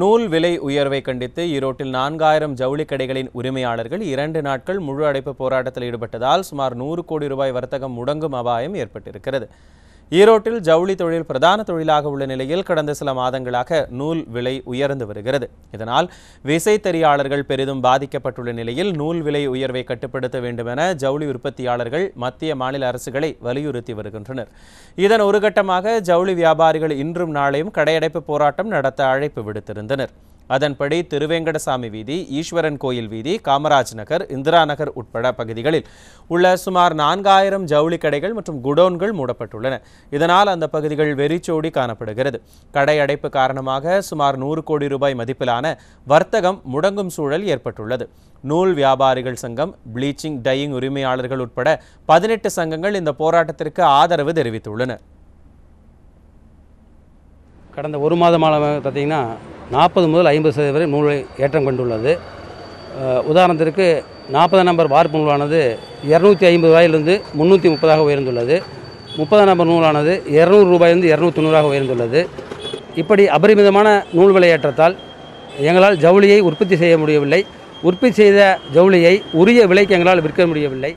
நூல் விலை உயர்வை கண்டித்து ஈரோட்டில் நான்காயிரம் ஜவுளி கடைகளின் உரிமையாளர்கள் இரண்டு நாட்கள் முழு அடைப்பு போராட்டத்தில் ஈடுபட்டதால் சுமார் நூறு கோடி ரூபாய் வர்த்தகம் முடங்கும் அபாயம் ஏற்பட்டிருக்கிறது ஈரோட்டில் ஜவுளி தொழில் பிரதான தொழிலாக உள்ள நிலையில் கடந்த சில மாதங்களாக நூல் விலை உயர்ந்து வருகிறது இதனால் விசைத்தறியாளர்கள் பெரிதும் பாதிக்கப்பட்டுள்ள நிலையில் நூல் விலை உயர்வை கட்டுப்படுத்த வேண்டுமென ஜவுளி உற்பத்தியாளர்கள் மத்திய மாநில அரசுகளை வலியுறுத்தி வருகின்றனர் இதன் ஒரு கட்டமாக ஜவுளி வியாபாரிகள் இன்றும் நாளையும் கடையடைப்பு போராட்டம் நடத்த அழைப்பு விடுத்திருந்தனர் அதன்படி திருவேங்கடசாமி வீதி ஈஸ்வரன் கோயில் வீதி காமராஜ் நகர் இந்திரா நகர் உட்பட பகுதிகளில் உள்ள சுமார் நான்காயிரம் ஜவுளி கடைகள் மற்றும் குடோன்கள் மூடப்பட்டுள்ளன இதனால் அந்த பகுதிகள் வெறிச்சோடி காணப்படுகிறது கடை அடைப்பு காரணமாக சுமார் நூறு கோடி ரூபாய் மதிப்பிலான வர்த்தகம் முடங்கும் சூழல் ஏற்பட்டுள்ளது நூல் வியாபாரிகள் சங்கம் ப்ளீச்சிங் டையிங் உரிமையாளர்கள் உட்பட பதினெட்டு சங்கங்கள் இந்த போராட்டத்திற்கு ஆதரவு தெரிவித்துள்ளன கடந்த ஒரு மாதமாக பார்த்தீங்கன்னா நாற்பது முதல் ஐம்பது சதவீதம் வரை நூலை ஏற்றம் கொண்டுள்ளது உதாரணத்திற்கு நாற்பது நம்பர் வார்ப்பு நூலானது இரநூத்தி ஐம்பது ரூபாயிலிருந்து முந்நூற்றி முப்பதாக உயர்ந்துள்ளது முப்பது நம்பர் நூலானது இரநூறு ரூபாயிலிருந்து இரநூத்தி தொண்ணூறாக உயர்ந்துள்ளது இப்படி அபரிமிதமான நூல் விலை ஏற்றத்தால் எங்களால் ஜவுளியை உற்பத்தி செய்ய முடியவில்லை உற்பத்தி செய்த ஜவுளியை உரிய விலைக்கு எங்களால் விற்க முடியவில்லை